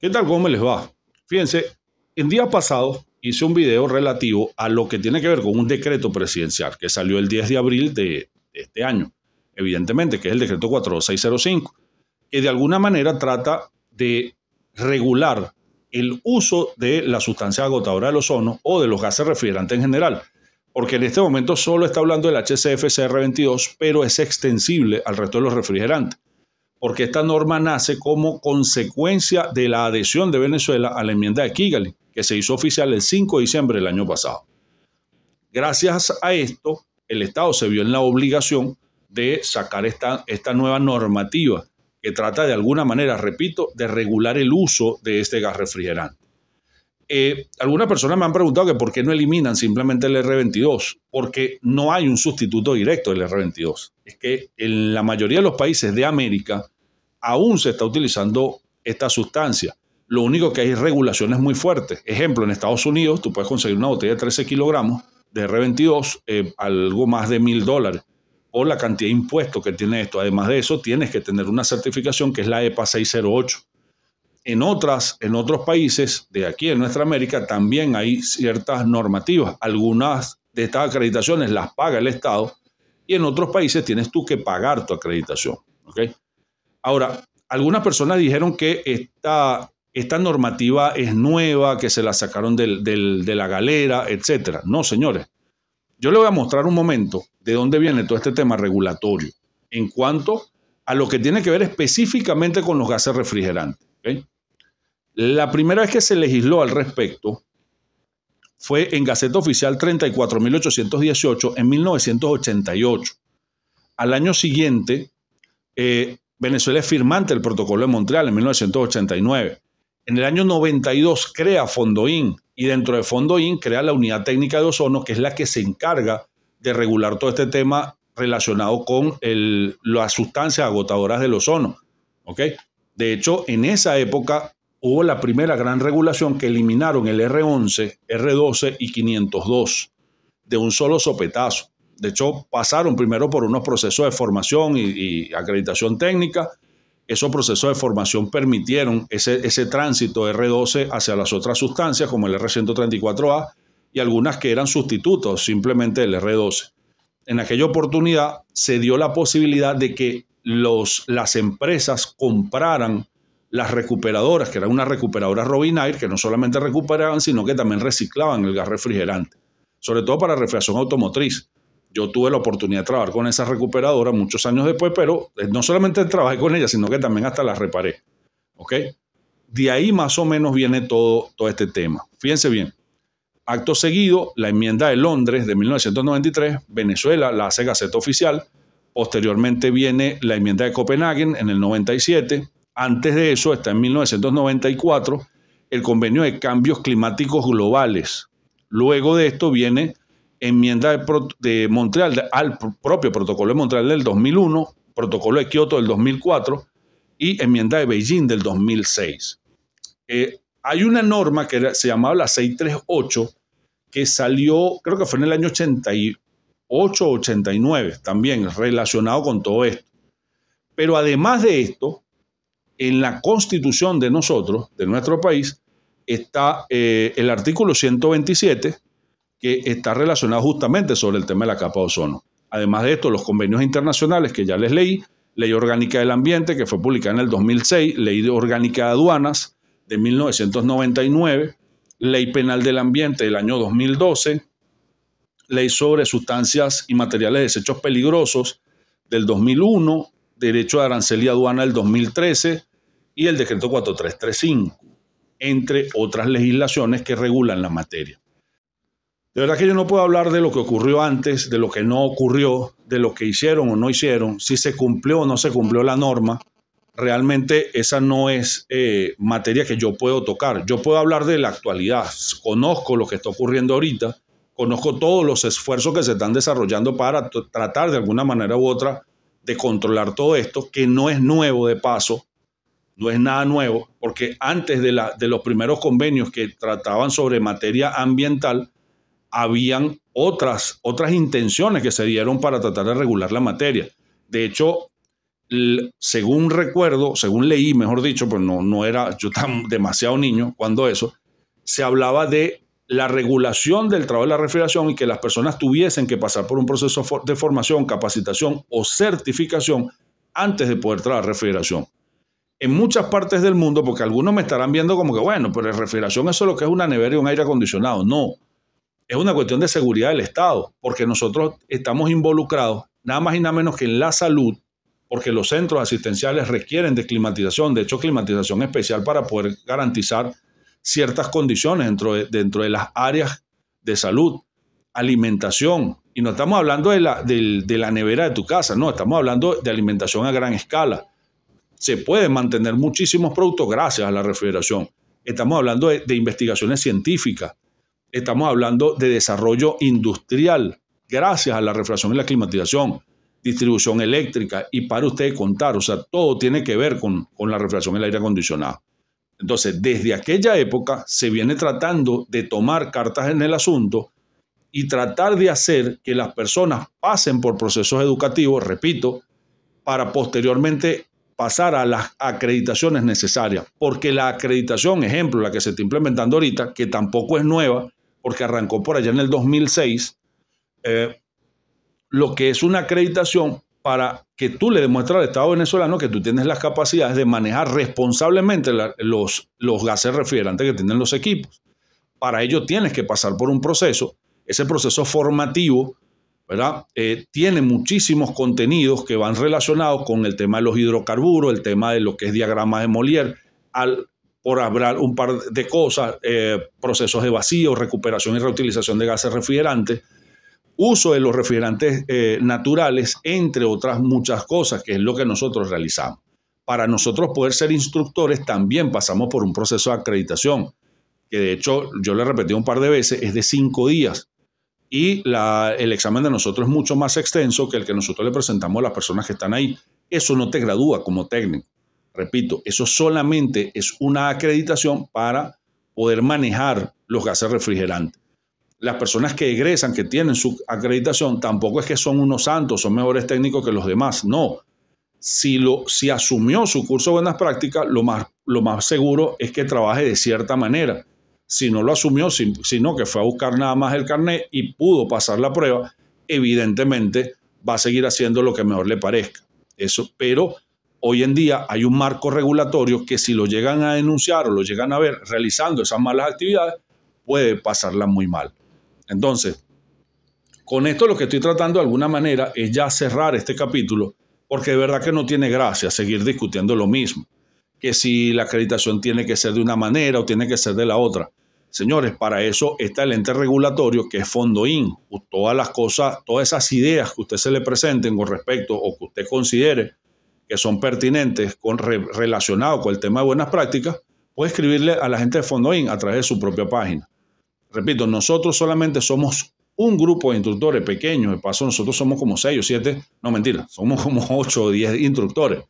¿Qué tal? ¿Cómo me les va? Fíjense, el día pasado hice un video relativo a lo que tiene que ver con un decreto presidencial que salió el 10 de abril de, este año, evidentemente, que es el decreto 4605, que de alguna manera trata de regular el uso de la sustancia agotadora del ozono o de los gases refrigerantes en general, porque en este momento solo está hablando del HCFCR22, pero es extensible al resto de los refrigerantes porque esta norma nace como consecuencia de la adhesión de Venezuela a la enmienda de Kigali, que se hizo oficial el 5 de diciembre del año pasado. Gracias a esto, el Estado se vio en la obligación de sacar esta, esta nueva normativa que trata de alguna manera, repito, de regular el uso de este gas refrigerante. Eh, algunas personas me han preguntado que por qué no eliminan simplemente el R22, porque no hay un sustituto directo del R22. Es que en la mayoría de los países de América, aún se está utilizando esta sustancia. Lo único que hay regulaciones muy fuertes. Ejemplo, en Estados Unidos tú puedes conseguir una botella de 13 kilogramos de R22, eh, algo más de mil dólares, o la cantidad de impuestos que tiene esto. Además de eso, tienes que tener una certificación que es la EPA 608. En, otras, en otros países de aquí, en nuestra América, también hay ciertas normativas. Algunas de estas acreditaciones las paga el Estado y en otros países tienes tú que pagar tu acreditación. ¿okay? Ahora, algunas personas dijeron que esta, esta normativa es nueva, que se la sacaron de la galera, etc. No, señores. Yo les voy a mostrar un momento de dónde viene todo este tema regulatorio en cuanto a lo que tiene que ver específicamente con los gases refrigerantes. La primera vez que se legisló al respecto fue en Gaceta Oficial 34.818 en 1988. Al año siguiente eh, Venezuela es firmante del protocolo de Montreal en 1989. En el año 92 crea Fondo In y dentro de Fondo In crea la unidad técnica de ozono, que es la que se encarga de regular todo este tema relacionado con las sustancias agotadoras del ozono. De hecho, en esa época hubo la primera gran regulación que eliminaron el R11, R12 y 502 de un solo sopetazo. De hecho, pasaron primero por unos procesos de formación y, acreditación técnica. Esos procesos de formación permitieron ese, tránsito de R12 hacia las otras sustancias, como el R134A, y algunas que eran sustitutos simplemente del R12. En aquella oportunidad se dio la posibilidad de que las empresas compraran las recuperadoras, que eran unas recuperadoras Robinair, que no solamente recuperaban, sino que también reciclaban el gas refrigerante, sobre todo para refrigeración automotriz yo tuve la oportunidad de trabajar con esa recuperadora muchos años después, pero eh, no solamente trabajé con ella, sino que también hasta la reparé. ¿Ok? De ahí más o menos viene todo, todo este tema. Fíjense bien. Acto seguido, la enmienda de Londres de 1993, Venezuela la hace Gaceta Oficial. Posteriormente viene la enmienda de Copenhague en el 97. Antes de eso está en 1994 el convenio de cambios climáticos globales. Luego de esto viene enmienda de, Montreal al propio protocolo de Montreal del 2001, protocolo de Kioto del 2004 y enmienda de Beijing del 2006. Eh, hay una norma que se llamaba la 638 que salió, creo que fue en el año 88, 89 también, relacionado con todo esto. Pero además de esto, en la constitución de nosotros, de nuestro país, está eh, el artículo 127 que está relacionado justamente sobre el tema de la capa de ozono. Además de esto, los convenios internacionales que ya les leí, Ley Orgánica del Ambiente, que fue publicada en el 2006, Ley Orgánica de Aduanas de 1999, Ley Penal del Ambiente del año 2012, Ley sobre Sustancias y Materiales Desechos Peligrosos del 2001, Derecho a Arancel y Aduana del 2013 y el Decreto 4335, entre otras legislaciones que regulan la materia. De verdad que yo no puedo hablar de lo que ocurrió antes, de lo que no ocurrió, de lo que hicieron o no hicieron, si se cumplió o no se cumplió la norma. Realmente esa no es eh, materia que yo puedo tocar. Yo puedo hablar de la actualidad. Conozco lo que está ocurriendo ahorita, conozco todos los esfuerzos que se están desarrollando para tratar de alguna manera u otra de controlar todo esto, que no es nuevo de paso, no es nada nuevo, porque antes de, la, de los primeros convenios que trataban sobre materia ambiental, habían otras, otras intenciones que se dieron para tratar de regular la materia. De hecho, según recuerdo, según leí, mejor dicho, pues no, no era yo tan demasiado niño cuando eso, se hablaba de la regulación del trabajo de la refrigeración y que las personas tuviesen que pasar por un proceso de formación, capacitación o certificación antes de poder trabajar refrigeración. En muchas partes del mundo, porque algunos me estarán viendo como que, bueno, pero la refrigeración eso es lo que es una nevera y un aire acondicionado. No, es una cuestión de seguridad del Estado, porque nosotros estamos involucrados nada más y nada menos que en la salud, porque los centros asistenciales requieren de climatización, de hecho climatización especial para poder garantizar ciertas condiciones dentro de, dentro de las áreas de salud, alimentación, y no estamos hablando de la, la nevera de tu casa, no, estamos hablando de alimentación a gran escala. Se pueden mantener muchísimos productos gracias a la refrigeración. Estamos hablando de investigaciones científicas. Estamos hablando de desarrollo industrial, gracias a la refracción y la climatización, distribución eléctrica y para ustedes contar, o sea, todo tiene que ver con, la refracción y el aire acondicionado. Entonces, desde aquella época se viene tratando de tomar cartas en el asunto y tratar de hacer que las personas pasen por procesos educativos, repito, para posteriormente pasar a las acreditaciones necesarias. Porque la acreditación, ejemplo, la que se está implementando ahorita, que tampoco es nueva, porque arrancó por allá en el 2006, eh, lo que es una acreditación para que tú le demuestres al Estado venezolano que tú tienes las capacidades de manejar responsablemente los, los gases refrigerantes que tienen los equipos. Para ello tienes que pasar por un proceso, ese proceso formativo, ¿verdad? Eh, tiene muchísimos contenidos que van relacionados con el tema de los hidrocarburos, el tema de lo que es diagrama de Molière, al, por hablar un par de cosas, eh, procesos de vacío, recuperación y reutilización de gases refrigerantes, uso de los refrigerantes eh, naturales, entre otras muchas cosas, que es lo que nosotros realizamos. Para nosotros poder ser instructores también pasamos por un proceso de acreditación, que de hecho yo le repetí un par de veces, es de cinco días. Y el examen de nosotros es mucho más extenso que el que nosotros le presentamos a las personas que están ahí. Eso no te gradúa como técnico Repito, eso solamente es una acreditación para poder manejar los gases refrigerantes. Las personas que egresan, que tienen su acreditación, tampoco es que son unos santos, son mejores técnicos que los demás, no. Si, lo, si asumió su curso de buenas prácticas, lo más, lo más seguro es que trabaje de cierta manera. Si no lo asumió, sino que fue a buscar nada más el carnet y pudo pasar la prueba, evidentemente va a seguir haciendo lo que mejor le parezca. Eso, pero hoy en día hay un marco regulatorio que si lo llegan a denunciar o lo llegan a ver realizando esas malas actividades, puede pasarla muy mal. Entonces, con esto lo que estoy tratando de alguna manera es ya cerrar este capítulo, porque de verdad que no tiene gracia seguir discutiendo lo mismo, que si la acreditación tiene que ser de una manera o tiene que ser de la otra. Señores, para eso está el ente regulatorio que es Fondo IN. Todas las cosas, todas esas ideas que usted se le presenten con respecto o que usted considere que son pertinentes con, relacionados con el tema de buenas prácticas, puede escribirle a la gente de Fondoin a través de su propia página. Repito, nosotros solamente somos un grupo de instructores pequeños, de paso nosotros somos como seis o siete, no mentira, somos como ocho o diez instructores,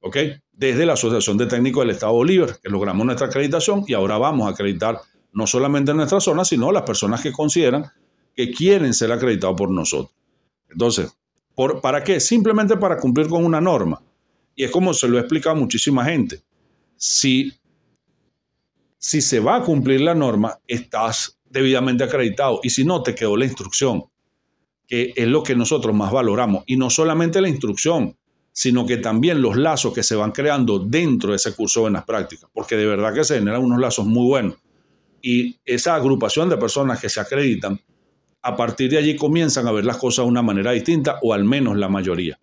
¿ok? Desde la Asociación de Técnicos del Estado Bolívar, que logramos nuestra acreditación y ahora vamos a acreditar no solamente en nuestra zona, sino las personas que consideran que quieren ser acreditados por nosotros. Entonces, ¿para qué? Simplemente para cumplir con una norma. Y es como se lo he explicado a muchísima gente. Si, si se va a cumplir la norma, estás debidamente acreditado. Y si no, te quedó la instrucción, que es lo que nosotros más valoramos. Y no solamente la instrucción, sino que también los lazos que se van creando dentro de ese curso de buenas prácticas, porque de verdad que se generan unos lazos muy buenos. Y esa agrupación de personas que se acreditan, a partir de allí comienzan a ver las cosas de una manera distinta, o al menos la mayoría.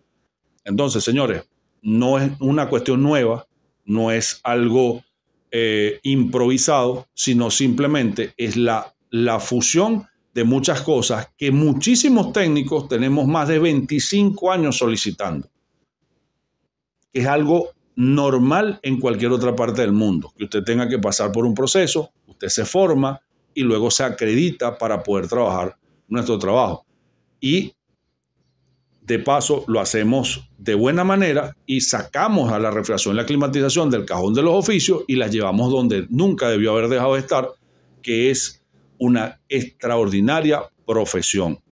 Entonces, señores, no es una cuestión nueva, no es algo eh, improvisado, sino simplemente es la, la fusión de muchas cosas que muchísimos técnicos tenemos más de 25 años solicitando. Es algo normal en cualquier otra parte del mundo, que usted tenga que pasar por un proceso, usted se forma y luego se acredita para poder trabajar nuestro trabajo. Y de paso lo hacemos de buena manera y sacamos a la refrigeración y la climatización del cajón de los oficios y las llevamos donde nunca debió haber dejado de estar, que es una extraordinaria profesión.